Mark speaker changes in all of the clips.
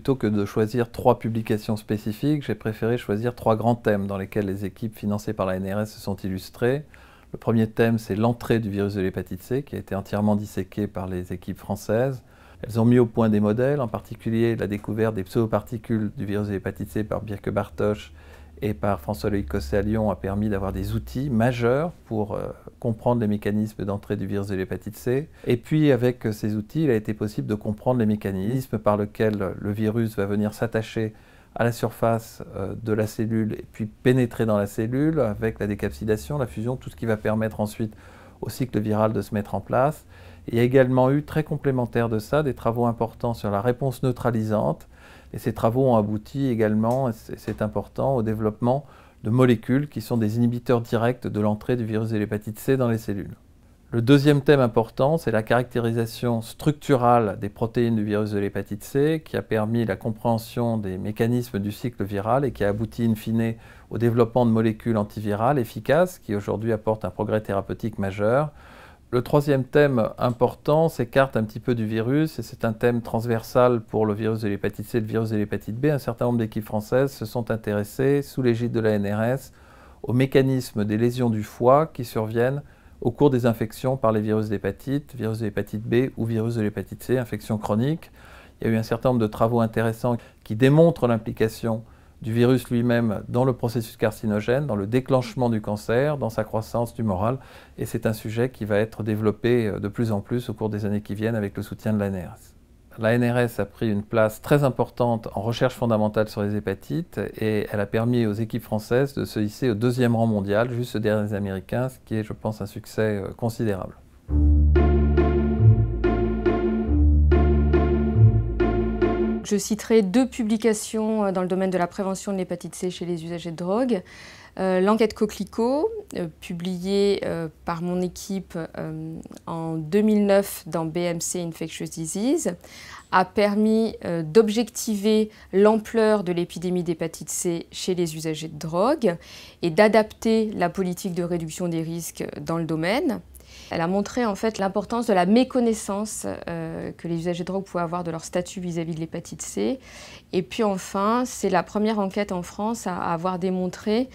Speaker 1: plutôt que de choisir trois publications spécifiques, j'ai préféré choisir trois grands thèmes dans lesquels les équipes financées par la NRS se sont illustrées. Le premier thème, c'est l'entrée du virus de l'hépatite C, qui a été entièrement disséqué par les équipes françaises. Elles ont mis au point des modèles, en particulier la découverte des pseudoparticules du virus de l'hépatite C par Birke Bartosch et par François-Loïc à lyon a permis d'avoir des outils majeurs pour euh, comprendre les mécanismes d'entrée du virus de l'hépatite C. Et puis avec euh, ces outils, il a été possible de comprendre les mécanismes par lesquels le virus va venir s'attacher à la surface euh, de la cellule et puis pénétrer dans la cellule avec la décapsidation, la fusion, tout ce qui va permettre ensuite au cycle viral de se mettre en place. il y a également eu, très complémentaire de ça, des travaux importants sur la réponse neutralisante et ces travaux ont abouti également, et c'est important, au développement de molécules qui sont des inhibiteurs directs de l'entrée du virus de l'hépatite C dans les cellules. Le deuxième thème important, c'est la caractérisation structurale des protéines du virus de l'hépatite C, qui a permis la compréhension des mécanismes du cycle viral et qui a abouti in fine au développement de molécules antivirales efficaces qui aujourd'hui apportent un progrès thérapeutique majeur. Le troisième thème important s'écarte un petit peu du virus et c'est un thème transversal pour le virus de l'hépatite C et le virus de l'hépatite B. Un certain nombre d'équipes françaises se sont intéressées, sous l'égide de la NRS, aux mécanisme des lésions du foie qui surviennent au cours des infections par les virus d'hépatite, virus de l'hépatite B ou virus de l'hépatite C, infection chronique. Il y a eu un certain nombre de travaux intéressants qui démontrent l'implication du virus lui-même dans le processus carcinogène, dans le déclenchement du cancer, dans sa croissance du moral, Et c'est un sujet qui va être développé euh, de plus en plus au cours des années qui viennent avec le soutien de l'ANRS. L'ANRS a pris une place très importante en recherche fondamentale sur les hépatites et elle a permis aux équipes françaises de se hisser au deuxième rang mondial, juste derrière les Américains, ce qui est, je pense, un succès euh, considérable.
Speaker 2: je citerai deux publications euh, dans le domaine de la prévention de l'hépatite C chez les usagers de drogue. Euh, L'enquête Coquelicot, euh, publiée par mon équipe en 2009 dans BMC Infectious Disease, a permis d'objectiver l'ampleur de l'épidémie d'hépatite C chez les usagers de drogue et d'adapter la politique de réduction des risques dans le domaine. Elle a montré en fait l'importance de la méconnaissance euh, que les usagers de drogue pouvaient avoir de leur statut vis-à-vis de l'hépatite C. Et puis enfin, c'est la première enquête en France à avoir démontré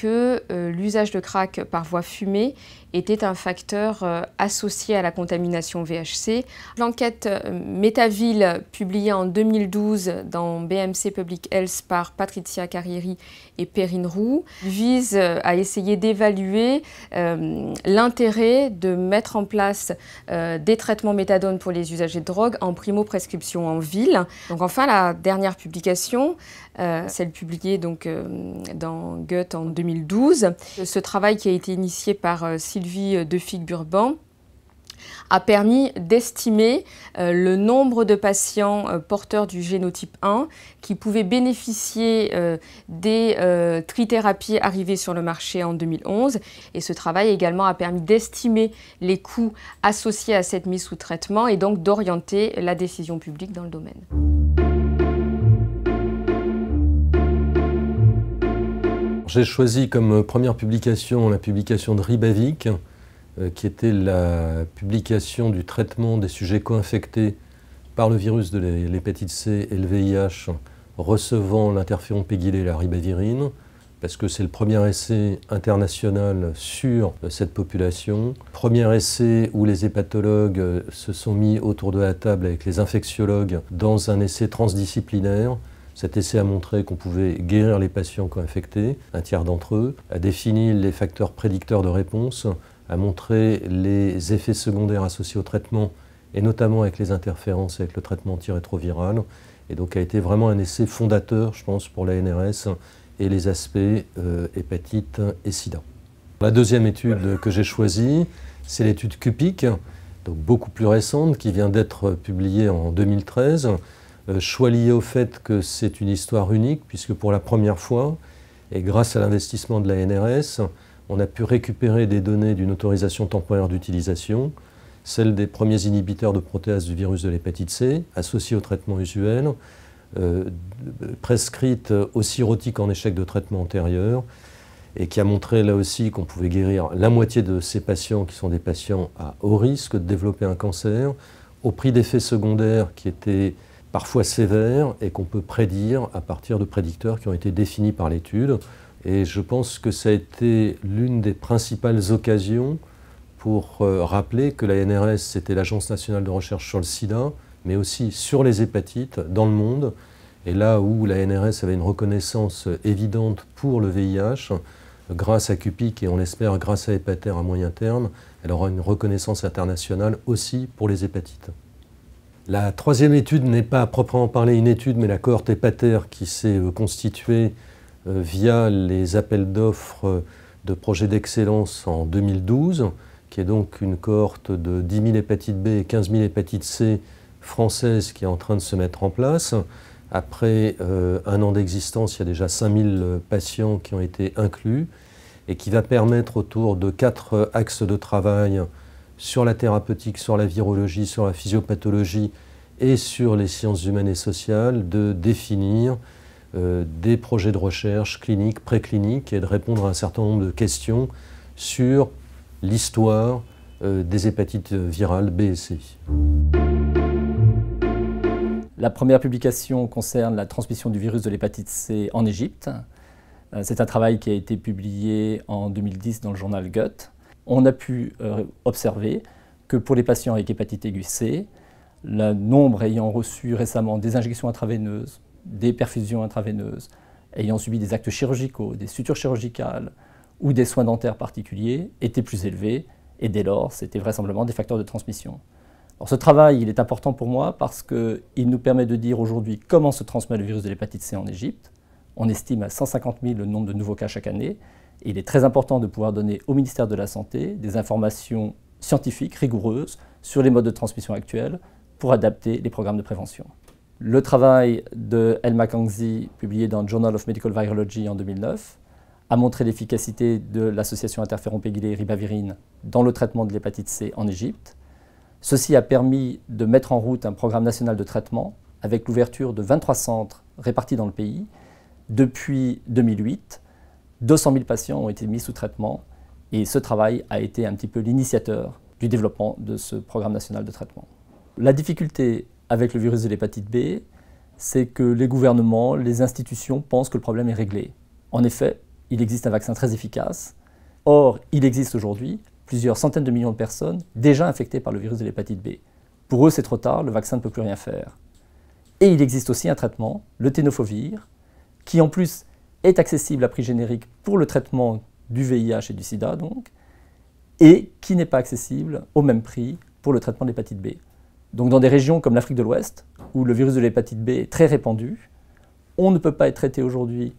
Speaker 2: que euh, l'usage de crack par voie fumée était un facteur euh, associé à la contamination VHC. L'enquête euh, Métaville publiée en 2012 dans BMC Public Health par Patricia Carrieri et Perrine Roux vise à essayer d'évaluer l'intérêt de mettre en place des traitements méthadone pour les usagers de drogue en primo-prescription en ville. Donc enfin, la dernière publication euh, celle publiée donc, euh, dans Goethe en 2012. Ce travail qui a été initié par euh, Sylvie Defig-Burban a permis d'estimer le nombre de patients porteurs du génotype 1 qui pouvaient bénéficier des trithérapies arrivées sur le marché en 2011. Et ce travail également a permis d'estimer les coûts associés à cette mise sous traitement et donc d'orienter la décision publique dans le domaine.
Speaker 3: J'ai choisi comme euh, première publication la publication de Ribavik, euh, qui était la publication du traitement des sujets co-infectés par le virus de l'hépatite C et le VIH recevant l'interféron pégylé et la ribavirine, parce que c'est le premier essai international sur euh, cette population. Premier essai où les hépatologues se sont mis autour de la table avec les infectiologues dans un essai transdisciplinaire cet essai a montré qu'on pouvait guérir les patients co-infectés, un tiers d'entre eux, a défini les facteurs prédicteurs de réponse, a montré les effets secondaires associés au traitement, et notamment avec les interférences avec le traitement antirétroviral, et donc a été vraiment un essai fondateur, je pense, pour la NRS et les aspects euh, hépatite et sida. La deuxième étude que j'ai choisie, c'est l'étude CUPIC, donc beaucoup plus récente, qui vient d'être publiée en 2013, euh, choix lié au fait que c'est une histoire unique, puisque pour la première fois, et grâce à l'investissement de la NRS, on a pu récupérer des données d'une autorisation temporaire d'utilisation, celle des premiers inhibiteurs de protéases du virus de l'hépatite C, associés au traitement usuel, euh, prescrite aux cirrhotiques en échec de traitement antérieur, et qui a montré là aussi qu'on pouvait guérir la moitié de ces patients qui sont des patients à haut risque de développer un cancer, au prix d'effets secondaires qui étaient parfois sévères et qu'on peut prédire à partir de prédicteurs qui ont été définis par l'étude. Et je pense que ça a été l'une des principales occasions pour euh, rappeler que la NRS, c'était l'Agence nationale de recherche sur le sida, mais aussi sur les hépatites dans le monde. Et là où la NRS avait une reconnaissance évidente pour le VIH, grâce à CUPIC et on l'espère grâce à Hépater à moyen terme, elle aura une reconnaissance internationale aussi pour les hépatites. La troisième étude n'est pas à proprement parler une étude, mais la cohorte hépatère qui s'est euh, constituée euh, via les appels d'offres euh, de projets d'excellence en 2012, qui est donc une cohorte de 10 000 hépatites B et 15 000 hépatites C françaises qui est en train de se mettre en place. Après un an d'existence, il y a déjà 000 patients qui ont été inclus et qui va permettre autour de quatre axes de travail sur la thérapeutique, sur la virologie, sur la physiopathologie et sur les sciences humaines et sociales de définir euh, des projets de recherche cliniques précliniques et de répondre à un certain nombre de questions sur l'histoire euh, des hépatites euh, virales B et C.
Speaker 4: La première publication concerne la transmission du virus de l'hépatite C en Égypte. C'est un travail qui a été publié en 2010 dans le journal Gut on a pu euh, observer que pour les patients avec hépatite aiguë C, le nombre ayant reçu récemment des injections intraveineuses, des perfusions intraveineuses, ayant subi des actes chirurgicaux, des sutures chirurgicales ou des soins dentaires particuliers était plus élevé et dès lors, c'était vraisemblablement des facteurs de transmission. Alors, ce travail, il est important pour moi parce qu'il nous permet de dire aujourd'hui comment se transmet le virus de l'hépatite C en Égypte. On estime à 150 000 le nombre de nouveaux cas chaque année il est très important de pouvoir donner au ministère de la Santé des informations scientifiques, rigoureuses, sur les modes de transmission actuels pour adapter les programmes de prévention. Le travail de El Kangzi, publié dans Journal of Medical Virology en 2009, a montré l'efficacité de l'association interféron ribavirine dans le traitement de l'hépatite C en Égypte. Ceci a permis de mettre en route un programme national de traitement avec l'ouverture de 23 centres répartis dans le pays depuis 2008 200 000 patients ont été mis sous traitement et ce travail a été un petit peu l'initiateur du développement de ce programme national de traitement. La difficulté avec le virus de l'hépatite B, c'est que les gouvernements, les institutions pensent que le problème est réglé. En effet, il existe un vaccin très efficace. Or, il existe aujourd'hui plusieurs centaines de millions de personnes déjà infectées par le virus de l'hépatite B. Pour eux, c'est trop tard, le vaccin ne peut plus rien faire. Et il existe aussi un traitement, le ténofovir, qui en plus est accessible à prix générique pour le traitement du VIH et du sida, donc, et qui n'est pas accessible au même prix pour le traitement de l'hépatite B. Donc dans des régions comme l'Afrique de l'Ouest, où le virus de l'hépatite B est très répandu, on ne peut pas être traité aujourd'hui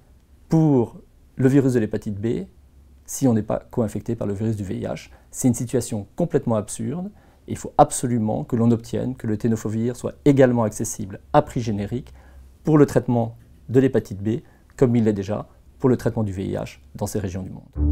Speaker 4: pour le virus de l'hépatite B si on n'est pas co-infecté par le virus du VIH. C'est une situation complètement absurde. il faut absolument que l'on obtienne que le ténophovir soit également accessible à prix générique pour le traitement de l'hépatite B comme il l'est déjà pour le traitement du VIH dans ces régions du monde.